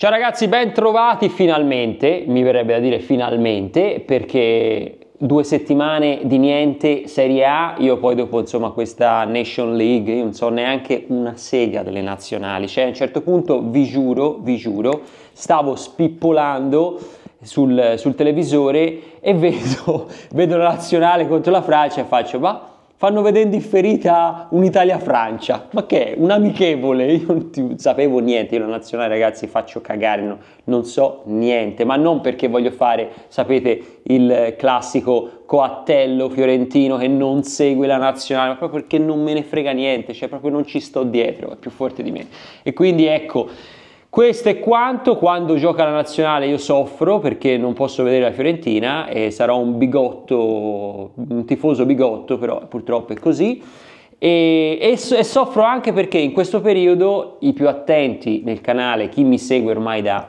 Ciao ragazzi, ben trovati finalmente, mi verrebbe da dire finalmente, perché due settimane di niente Serie A, io poi dopo insomma questa Nation League, io non so neanche una sega delle nazionali, cioè a un certo punto vi giuro, vi giuro, stavo spippolando sul, sul televisore e vedo, vedo la nazionale contro la Francia e faccio ma fanno vedere in differita un'Italia-Francia. Ma che è? Un amichevole? Io non ti, sapevo niente, io la nazionale ragazzi faccio cagare, no, non so niente, ma non perché voglio fare, sapete, il classico coattello fiorentino che non segue la nazionale, ma proprio perché non me ne frega niente, cioè proprio non ci sto dietro, è più forte di me. E quindi ecco questo è quanto, quando gioca la nazionale io soffro perché non posso vedere la Fiorentina e sarò un bigotto, un tifoso bigotto, però purtroppo è così. E, e, e soffro anche perché in questo periodo i più attenti nel canale, chi mi segue ormai da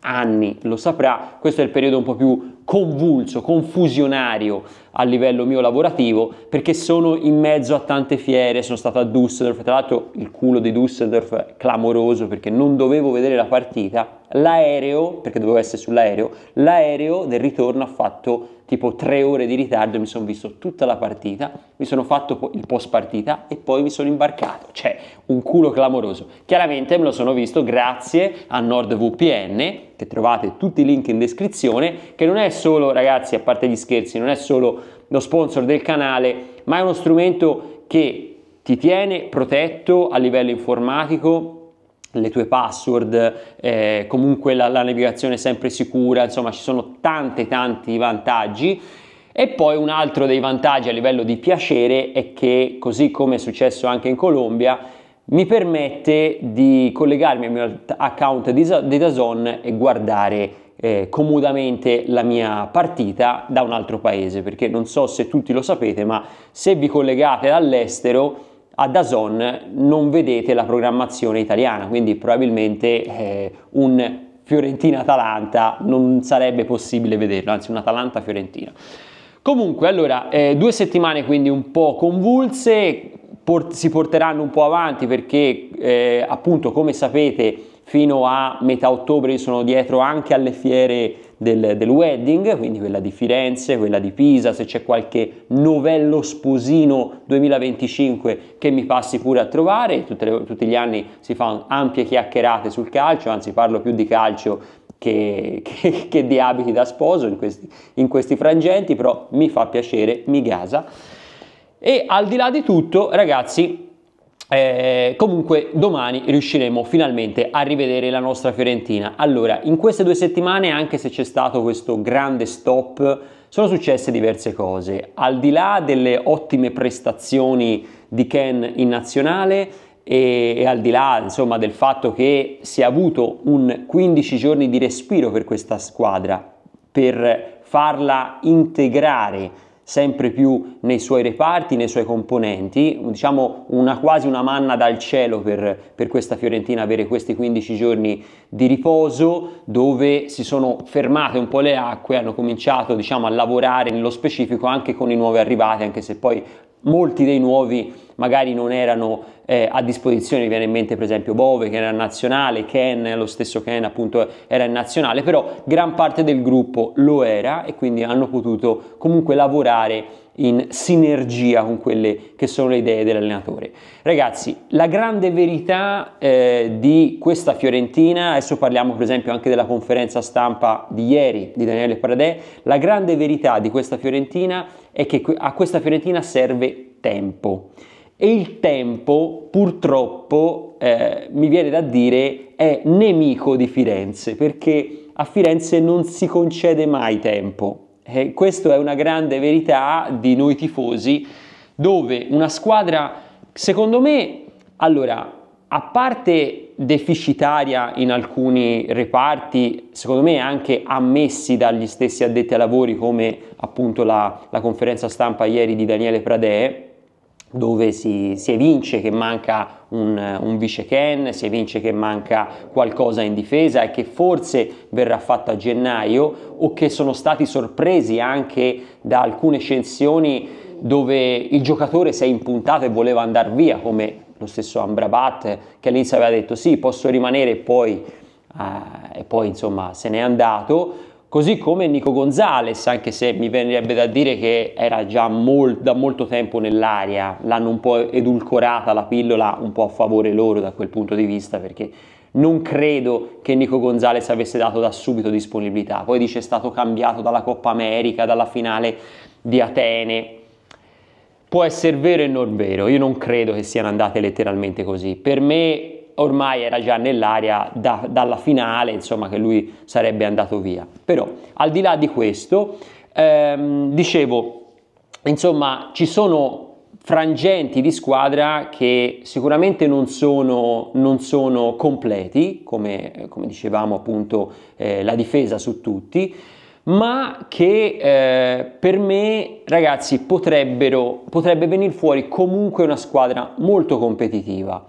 anni lo saprà, questo è il periodo un po' più convulso, confusionario a livello mio lavorativo perché sono in mezzo a tante fiere, sono stato a Düsseldorf, tra l'altro il culo di Düsseldorf è clamoroso perché non dovevo vedere la partita, l'aereo, perché dovevo essere sull'aereo, l'aereo del ritorno ha fatto tipo tre ore di ritardo, mi sono visto tutta la partita, mi sono fatto il post partita e poi mi sono imbarcato, cioè un culo clamoroso. Chiaramente me lo sono visto grazie a NordVPN, che trovate tutti i link in descrizione, che non è solo, ragazzi, a parte gli scherzi, non è solo lo sponsor del canale, ma è uno strumento che ti tiene protetto a livello informatico le tue password, eh, comunque la, la navigazione è sempre sicura, insomma ci sono tanti tanti vantaggi. E poi un altro dei vantaggi a livello di piacere è che, così come è successo anche in Colombia, mi permette di collegarmi al mio account di Dazon e guardare eh, comodamente la mia partita da un altro paese, perché non so se tutti lo sapete, ma se vi collegate dall'estero a Dazon non vedete la programmazione italiana, quindi probabilmente eh, un Fiorentina-Atalanta non sarebbe possibile vederlo, anzi un Atalanta-Fiorentina. Comunque, allora, eh, due settimane quindi un po' convulse, port- si porteranno un po' avanti perché eh, appunto come sapete fino a metà ottobre sono dietro anche alle fiere del, del wedding, quindi quella di Firenze, quella di Pisa, se c'è qualche novello sposino 2025 che mi passi pure a trovare, le, tutti gli anni si fanno ampie chiacchierate sul calcio, anzi parlo più di calcio che, che, che, di abiti da sposo in questi, in questi, frangenti, però mi fa piacere, mi gasa. E al di là di tutto, ragazzi, eh, comunque domani riusciremo finalmente a rivedere la nostra Fiorentina. Allora, in queste due settimane, anche se c'è stato questo grande stop, sono successe diverse cose. Al di là delle ottime prestazioni di Ken in nazionale e, e al di là insomma, del fatto che si è avuto un 15 giorni di respiro per questa squadra, per farla integrare sempre più nei suoi reparti, nei suoi componenti, diciamo una, quasi una manna dal cielo per, per, questa Fiorentina avere questi 15 giorni di riposo dove si sono fermate un po' le acque, hanno cominciato diciamo, a lavorare nello specifico anche con i nuovi arrivati, anche se poi molti dei nuovi magari non erano eh, a disposizione, viene in mente per esempio Bove che era in nazionale, Ken, lo stesso Ken appunto era in nazionale, però gran parte del gruppo lo era e quindi hanno potuto comunque lavorare in sinergia con quelle che sono le idee dell'allenatore. Ragazzi, la grande verità eh, di questa Fiorentina, adesso parliamo per esempio anche della conferenza stampa di ieri di Daniele Pradè, la grande verità di questa Fiorentina è che a questa Fiorentina serve tempo. E il tempo, purtroppo, eh, mi viene da dire, è nemico di Firenze, perché a Firenze non si concede mai tempo. E eh, questa è una grande verità di noi tifosi, dove una squadra, secondo me, allora, a parte deficitaria in alcuni reparti, secondo me anche ammessi dagli stessi addetti ai lavori come appunto la, la conferenza stampa ieri di Daniele Pradee, dove si, si, evince che manca un, un vice Ken, si evince che manca qualcosa in difesa e che forse verrà fatto a gennaio o che sono stati sorpresi anche da alcune scensioni dove il giocatore si è impuntato e voleva andare via, come lo stesso Ambrabat che all'inizio aveva detto sì, posso rimanere e poi, eh, e poi insomma se n'è andato Così come Nico Gonzalez, anche se mi verrebbe da dire che era già mol- da molto tempo nell'aria, l'hanno un po' edulcorata la pillola un po' a favore loro da quel punto di vista perché non credo che Nico Gonzalez avesse dato da subito disponibilità. Poi dice è stato cambiato dalla Coppa America, dalla finale di Atene. Può essere vero e non vero, io non credo che siano andate letteralmente così. Per me ormai era già nell'aria da, dalla finale, insomma, che lui sarebbe andato via. Però, al di là di questo, ehm, dicevo, insomma, ci sono frangenti di squadra che sicuramente non sono, non sono completi, come, come, dicevamo appunto eh, la difesa su tutti, ma che eh, per me ragazzi potrebbe venire fuori comunque una squadra molto competitiva.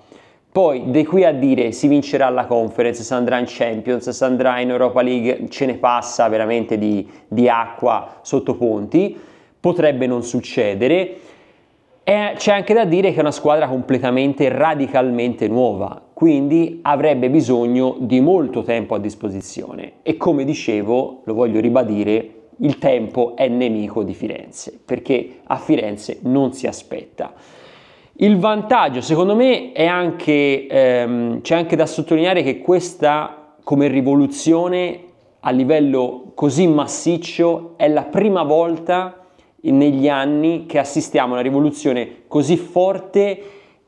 Poi, di qui a dire, si vincerà la conference, si andrà in Champions, si andrà in Europa League, ce ne passa veramente di, di acqua sotto ponti, potrebbe non succedere. E c'è anche da dire che è una squadra completamente, radicalmente nuova, quindi avrebbe bisogno di molto tempo a disposizione. E come dicevo, lo voglio ribadire, il tempo è nemico di Firenze, perché a Firenze non si aspetta. Il vantaggio, secondo me, è anche, ehm, c'è anche da sottolineare che questa come rivoluzione a livello così massiccio è la prima volta negli anni che assistiamo a una rivoluzione così forte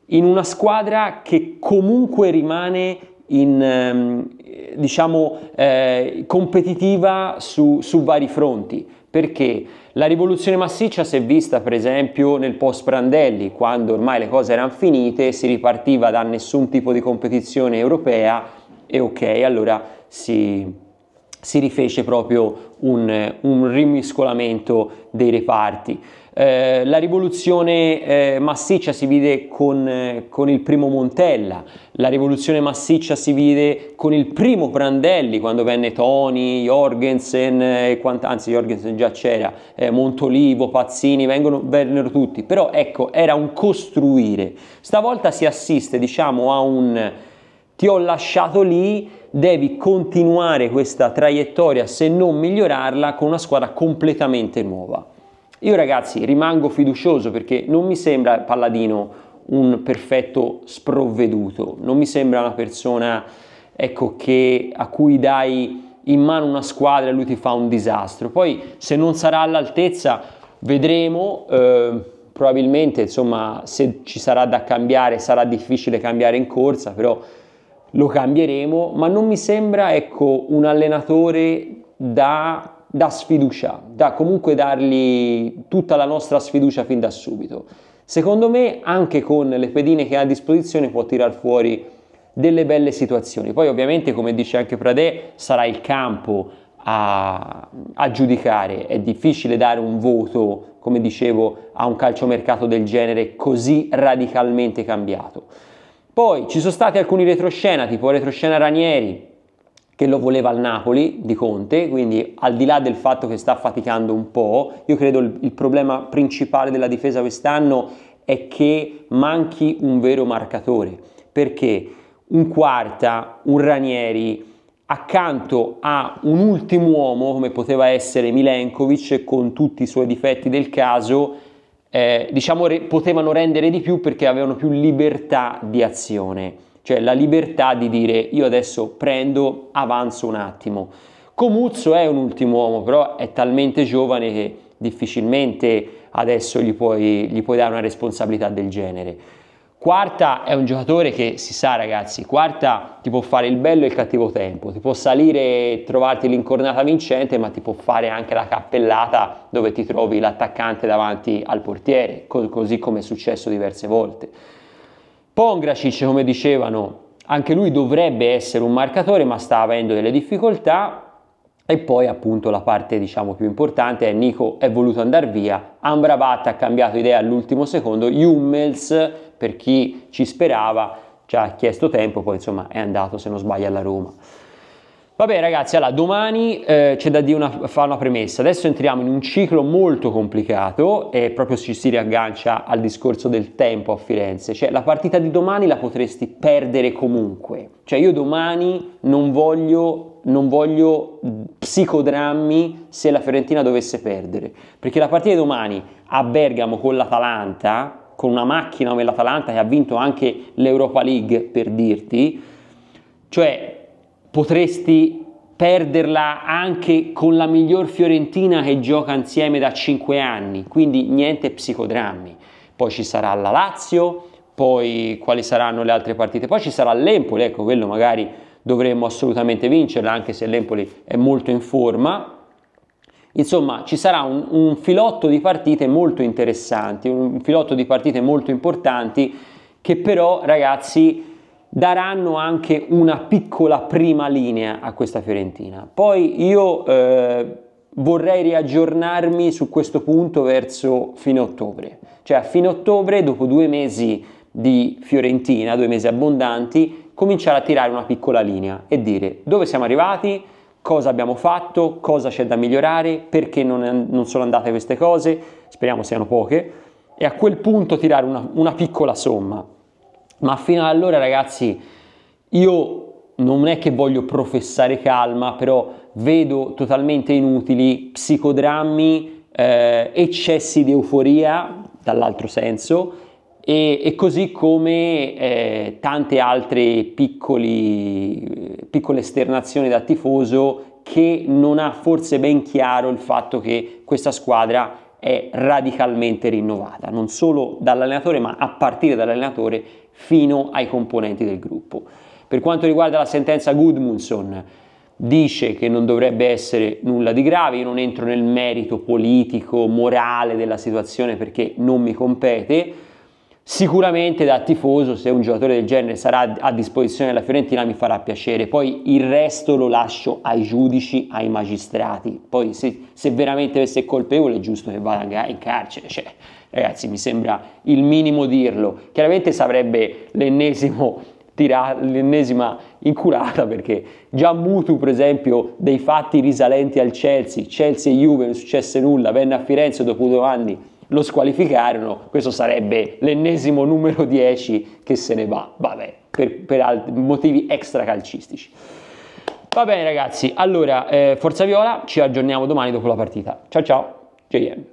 in una squadra che comunque rimane in, ehm, diciamo, eh, competitiva su, su vari fronti. Perché la rivoluzione massiccia si è vista per esempio nel post Prandelli, quando ormai le cose erano finite, si ripartiva da nessun tipo di competizione europea e ok, allora si, si rifece proprio un, un rimiscolamento dei reparti. Eh, la rivoluzione eh, massiccia si vide con, eh, con, il primo Montella, la rivoluzione massiccia si vide con il primo Prandelli quando venne Toni, Jorgensen, eh, e quant- anzi Jorgensen già c'era, eh, Montolivo, Pazzini, vengono, vennero tutti, però ecco era un costruire. Stavolta si assiste diciamo a un ti ho lasciato lì, devi continuare questa traiettoria se non migliorarla con una squadra completamente nuova. Io ragazzi rimango fiducioso perché non mi sembra Palladino un perfetto sprovveduto, non mi sembra una persona ecco, che, a cui dai in mano una squadra e lui ti fa un disastro. Poi se non sarà all'altezza vedremo, eh, probabilmente insomma se ci sarà da cambiare sarà difficile cambiare in corsa, però lo cambieremo, ma non mi sembra ecco, un allenatore da da sfiducia, da comunque dargli tutta la nostra sfiducia fin da subito. Secondo me anche con le pedine che ha a disposizione può tirar fuori delle belle situazioni. Poi ovviamente come dice anche Pradè sarà il campo a, a giudicare, è difficile dare un voto come dicevo a un calciomercato del genere così radicalmente cambiato. Poi ci sono stati alcuni retroscena, tipo retroscena Ranieri, che lo voleva al Napoli di Conte, quindi al di là del fatto che sta faticando un po', io credo il, il problema principale della difesa quest'anno è che manchi un vero marcatore, perché un quarta, un Ranieri, accanto a un ultimo uomo come poteva essere Milenkovic con tutti i suoi difetti del caso, eh, diciamo re- potevano rendere di più perché avevano più libertà di azione cioè la libertà di dire io adesso prendo, avanzo un attimo. Comuzzo è un ultimo uomo, però è talmente giovane che difficilmente adesso gli puoi, gli puoi dare una responsabilità del genere. Quarta è un giocatore che si sa ragazzi, Quarta ti può fare il bello e il cattivo tempo, ti può salire e trovarti l'incornata vincente, ma ti può fare anche la cappellata dove ti trovi l'attaccante davanti al portiere, così come è successo diverse volte. Pongracic, come dicevano, anche lui dovrebbe essere un marcatore, ma sta avendo delle difficoltà. E poi appunto la parte diciamo più importante è Nico è voluto andare via, Ambrabat ha cambiato idea all'ultimo secondo, Hummels per chi ci sperava ci ha chiesto tempo, poi insomma è andato se non sbaglio alla Roma. Vabbè ragazzi, allora domani eh, c'è da dire una, fare una premessa, adesso entriamo in un ciclo molto complicato e proprio ci si riaggancia al discorso del tempo a Firenze, cioè la partita di domani la potresti perdere comunque, cioè io domani non voglio, non voglio psicodrammi se la Fiorentina dovesse perdere, perché la partita di domani a Bergamo con l'Atalanta, con una macchina come l'Atalanta che ha vinto anche l'Europa League per dirti, cioè potresti perderla anche con la miglior Fiorentina che gioca insieme da 5 anni, quindi niente psicodrammi. Poi ci sarà la Lazio, poi quali saranno le altre partite, poi ci sarà l'Empoli, ecco quello magari dovremmo assolutamente vincerla anche se l'Empoli è molto in forma. Insomma, ci sarà un, un filotto di partite molto interessanti, un filotto di partite molto importanti che però, ragazzi, daranno anche una piccola prima linea a questa Fiorentina. Poi io eh, vorrei riaggiornarmi su questo punto verso fine ottobre, cioè a fine ottobre, dopo due mesi di Fiorentina, due mesi abbondanti, cominciare a tirare una piccola linea e dire dove siamo arrivati, cosa abbiamo fatto, cosa c'è da migliorare, perché non, non sono andate queste cose, speriamo siano poche, e a quel punto tirare una, una piccola somma. Ma fino ad allora, ragazzi, io non è che voglio professare calma, però vedo totalmente inutili psicodrammi, eh, eccessi di euforia, dall'altro senso, e, e così come eh, tante altre piccoli, piccole esternazioni da tifoso che non ha forse ben chiaro il fatto che questa squadra è radicalmente rinnovata, non solo dall'allenatore, ma a partire dall'allenatore fino ai componenti del gruppo. Per quanto riguarda la sentenza Goodmanson, dice che non dovrebbe essere nulla di grave, io non entro nel merito politico, morale della situazione perché non mi compete. Sicuramente da tifoso, se un giocatore del genere sarà a disposizione della Fiorentina, mi farà piacere. Poi il resto lo lascio ai giudici, ai magistrati. Poi se, se veramente fosse colpevole è giusto che vada in carcere. Cioè, Ragazzi, mi sembra il minimo dirlo. Chiaramente sarebbe l'ennesimo tira, l'ennesima incurata perché già Mutu per esempio dei fatti risalenti al Chelsea, Chelsea e Juve non successe nulla, venne a Firenze dopo due anni lo squalificarono, questo sarebbe l'ennesimo numero 10 che se ne va, vabbè, per, per motivi calcistici Va bene ragazzi, allora eh, Forza Viola, ci aggiorniamo domani dopo la partita. Ciao ciao, JM.